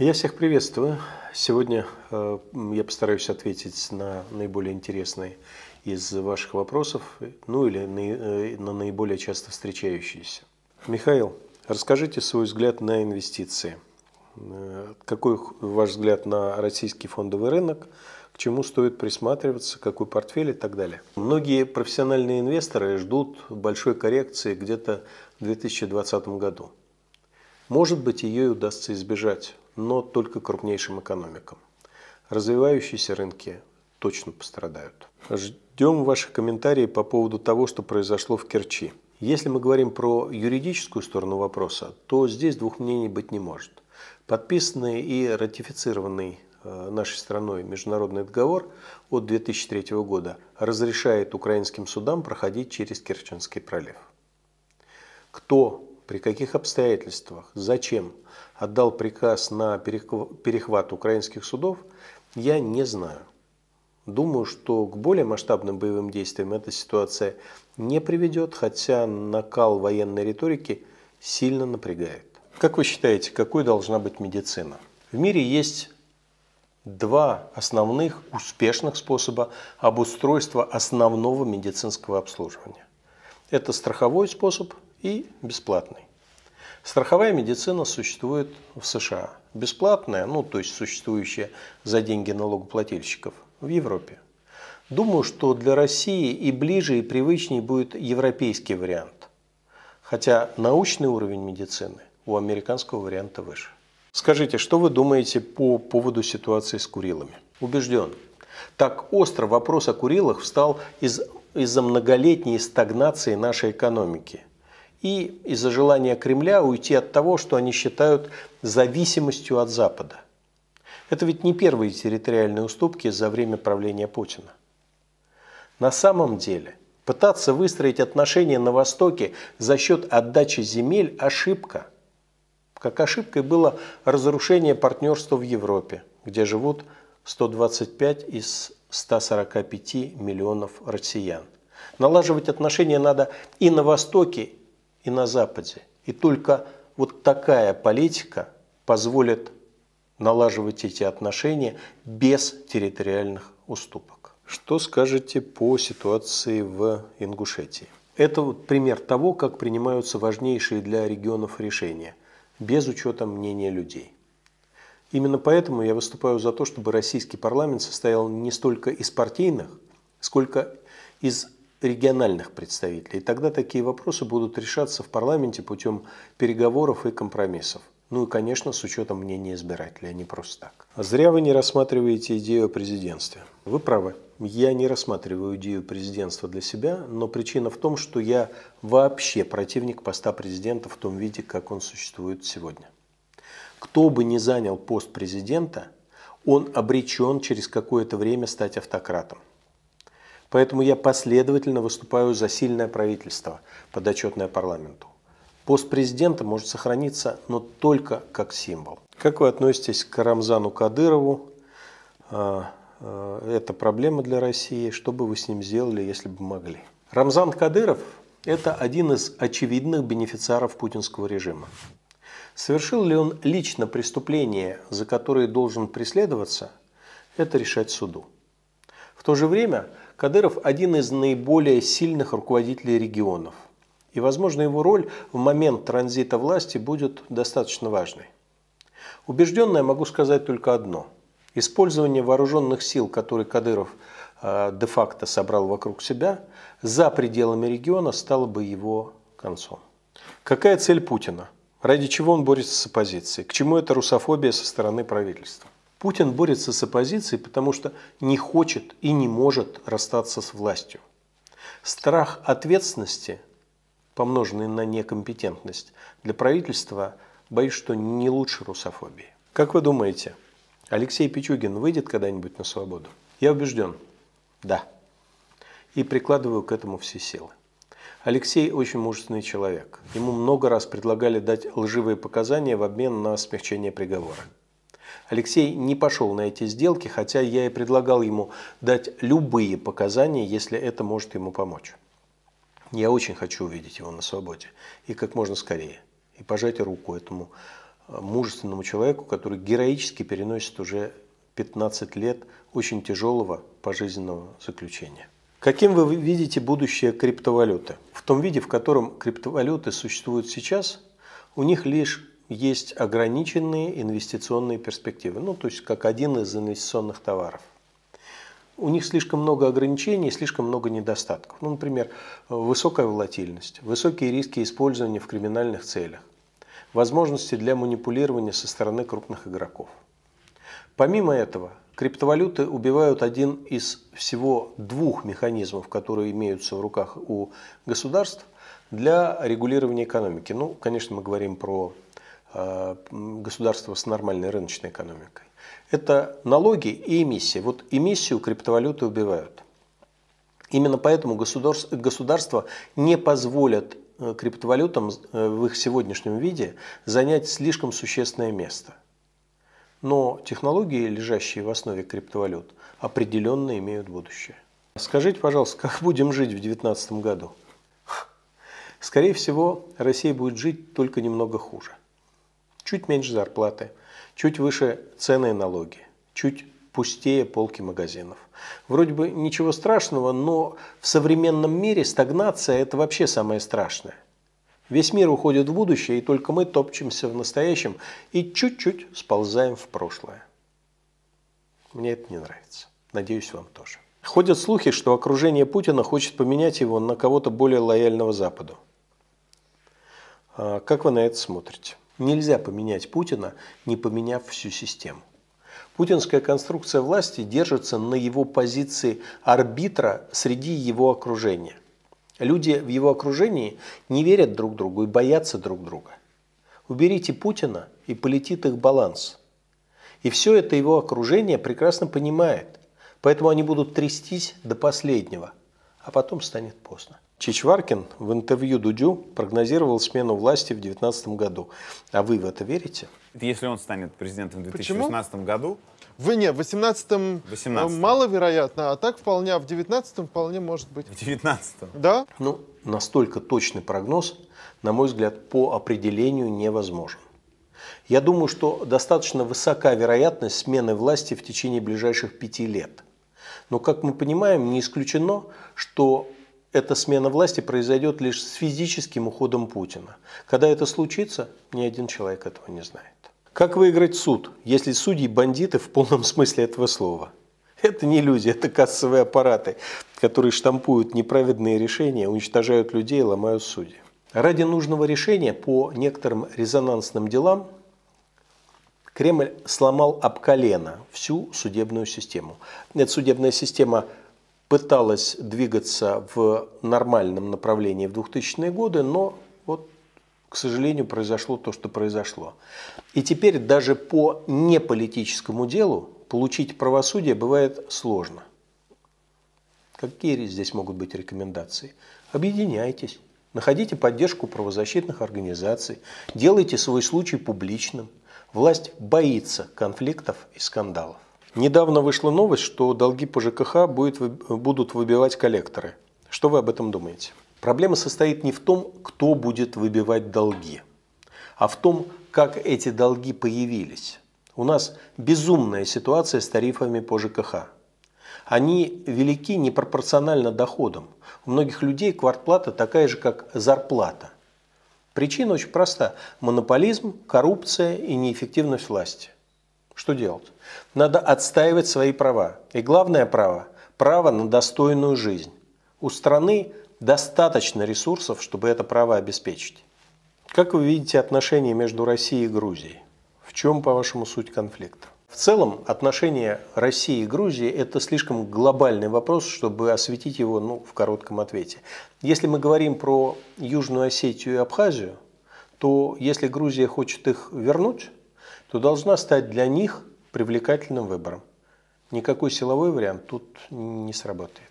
Я всех приветствую. Сегодня э, я постараюсь ответить на наиболее интересные из ваших вопросов, ну или э, на наиболее часто встречающиеся. Михаил, расскажите свой взгляд на инвестиции. Э, какой ваш взгляд на российский фондовый рынок? К чему стоит присматриваться, какой портфель и так далее. Многие профессиональные инвесторы ждут большой коррекции где-то в 2020 году. Может быть, ее и удастся избежать но только крупнейшим экономикам. Развивающиеся рынки точно пострадают. Ждем ваших комментариев по поводу того, что произошло в Керчи. Если мы говорим про юридическую сторону вопроса, то здесь двух мнений быть не может. Подписанный и ратифицированный э, нашей страной международный договор от 2003 года разрешает украинским судам проходить через Керченский пролив. Кто при каких обстоятельствах, зачем отдал приказ на перехват украинских судов, я не знаю. Думаю, что к более масштабным боевым действиям эта ситуация не приведет, хотя накал военной риторики сильно напрягает. Как вы считаете, какой должна быть медицина? В мире есть два основных успешных способа обустройства основного медицинского обслуживания. Это страховой способ – и бесплатный. Страховая медицина существует в США. Бесплатная, ну то есть существующая за деньги налогоплательщиков, в Европе. Думаю, что для России и ближе, и привычнее будет европейский вариант. Хотя научный уровень медицины у американского варианта выше. Скажите, что вы думаете по поводу ситуации с Курилами? Убежден. Так остро вопрос о Курилах встал из, из-за многолетней стагнации нашей экономики – и из-за желания Кремля уйти от того, что они считают зависимостью от Запада. Это ведь не первые территориальные уступки за время правления Путина. На самом деле, пытаться выстроить отношения на Востоке за счет отдачи земель – ошибка. Как ошибкой было разрушение партнерства в Европе, где живут 125 из 145 миллионов россиян. Налаживать отношения надо и на Востоке, и на Западе. И только вот такая политика позволит налаживать эти отношения без территориальных уступок. Что скажете по ситуации в Ингушетии? Это вот пример того, как принимаются важнейшие для регионов решения, без учета мнения людей. Именно поэтому я выступаю за то, чтобы российский парламент состоял не столько из партийных, сколько из региональных представителей. И тогда такие вопросы будут решаться в парламенте путем переговоров и компромиссов. Ну и, конечно, с учетом мнения избирателей, а не просто так. А зря вы не рассматриваете идею о президентстве. Вы правы. Я не рассматриваю идею президентства для себя, но причина в том, что я вообще противник поста президента в том виде, как он существует сегодня. Кто бы ни занял пост президента, он обречен через какое-то время стать автократом. Поэтому я последовательно выступаю за сильное правительство, подотчетное парламенту. Пост президента может сохраниться, но только как символ. Как вы относитесь к Рамзану Кадырову? А, а, это проблема для России. Что бы вы с ним сделали, если бы могли? Рамзан Кадыров – это один из очевидных бенефициаров путинского режима. Совершил ли он лично преступление, за которое должен преследоваться, это решать суду. В то же время Кадыров – один из наиболее сильных руководителей регионов. И, возможно, его роль в момент транзита власти будет достаточно важной. Убежденно я могу сказать только одно. Использование вооруженных сил, которые Кадыров э, де-факто собрал вокруг себя, за пределами региона стало бы его концом. Какая цель Путина? Ради чего он борется с оппозицией? К чему эта русофобия со стороны правительства? Путин борется с оппозицией, потому что не хочет и не может расстаться с властью. Страх ответственности, помноженный на некомпетентность, для правительства, боюсь, что не лучше русофобии. Как вы думаете, Алексей Пичугин выйдет когда-нибудь на свободу? Я убежден, да. И прикладываю к этому все силы. Алексей очень мужественный человек. Ему много раз предлагали дать лживые показания в обмен на смягчение приговора. Алексей не пошел на эти сделки, хотя я и предлагал ему дать любые показания, если это может ему помочь. Я очень хочу увидеть его на свободе и как можно скорее, и пожать руку этому э, мужественному человеку, который героически переносит уже 15 лет очень тяжелого пожизненного заключения. Каким вы видите будущее криптовалюты? В том виде, в котором криптовалюты существуют сейчас, у них лишь есть ограниченные инвестиционные перспективы, ну, то есть как один из инвестиционных товаров. У них слишком много ограничений, слишком много недостатков. Ну, например, высокая волатильность, высокие риски использования в криминальных целях, возможности для манипулирования со стороны крупных игроков. Помимо этого, криптовалюты убивают один из всего двух механизмов, которые имеются в руках у государств для регулирования экономики. Ну, конечно, мы говорим про Э, государства с нормальной рыночной экономикой. Это налоги и эмиссии. Вот эмиссию криптовалюты убивают. Именно поэтому государства не позволят э, криптовалютам э, в их сегодняшнем виде занять слишком существенное место. Но технологии, лежащие в основе криптовалют, определенно имеют будущее. Скажите, пожалуйста, как будем жить в 2019 году? Скорее всего, Россия будет жить только немного хуже. Чуть меньше зарплаты, чуть выше цены и налоги, чуть пустее полки магазинов. Вроде бы ничего страшного, но в современном мире стагнация – это вообще самое страшное. Весь мир уходит в будущее, и только мы топчемся в настоящем и чуть-чуть сползаем в прошлое. Мне это не нравится. Надеюсь, вам тоже. Ходят слухи, что окружение Путина хочет поменять его на кого-то более лояльного Западу. А как вы на это смотрите? Нельзя поменять Путина, не поменяв всю систему. Путинская конструкция власти держится на его позиции арбитра среди его окружения. Люди в его окружении не верят друг другу и боятся друг друга. Уберите Путина, и полетит их баланс. И все это его окружение прекрасно понимает, поэтому они будут трястись до последнего, а потом станет поздно. Чичваркин в интервью Дудю прогнозировал смену власти в 2019 году. А вы в это верите? Если он станет президентом в 2018 Почему? году... Вы не, в 18-м 18 э, маловероятно, а так вполне, а в 19-м вполне может быть. В 19-м? Да. Ну, настолько точный прогноз, на мой взгляд, по определению невозможен. Я думаю, что достаточно высока вероятность смены власти в течение ближайших пяти лет. Но, как мы понимаем, не исключено, что эта смена власти произойдет лишь с физическим уходом Путина. Когда это случится, ни один человек этого не знает. Как выиграть суд, если судьи бандиты в полном смысле этого слова? Это не люди, это кассовые аппараты, которые штампуют неправедные решения, уничтожают людей, ломают судьи. Ради нужного решения по некоторым резонансным делам Кремль сломал об колено всю судебную систему. Эта судебная система – пыталась двигаться в нормальном направлении в 2000-е годы, но вот, к сожалению, произошло то, что произошло. И теперь даже по неполитическому делу получить правосудие бывает сложно. Какие здесь могут быть рекомендации? Объединяйтесь, находите поддержку правозащитных организаций, делайте свой случай публичным. Власть боится конфликтов и скандалов. Недавно вышла новость, что долги по ЖКХ будет, будут выбивать коллекторы. Что вы об этом думаете? Проблема состоит не в том, кто будет выбивать долги, а в том, как эти долги появились. У нас безумная ситуация с тарифами по ЖКХ. Они велики непропорционально доходам. У многих людей квартплата такая же, как зарплата. Причина очень проста – монополизм, коррупция и неэффективность власти. Что делать? Надо отстаивать свои права. И главное право – право на достойную жизнь. У страны достаточно ресурсов, чтобы это право обеспечить. Как вы видите отношения между Россией и Грузией? В чем, по-вашему, суть конфликта? В целом, отношения России и Грузии – это слишком глобальный вопрос, чтобы осветить его ну, в коротком ответе. Если мы говорим про Южную Осетию и Абхазию, то если Грузия хочет их вернуть, то должна стать для них привлекательным выбором. Никакой силовой вариант тут не сработает.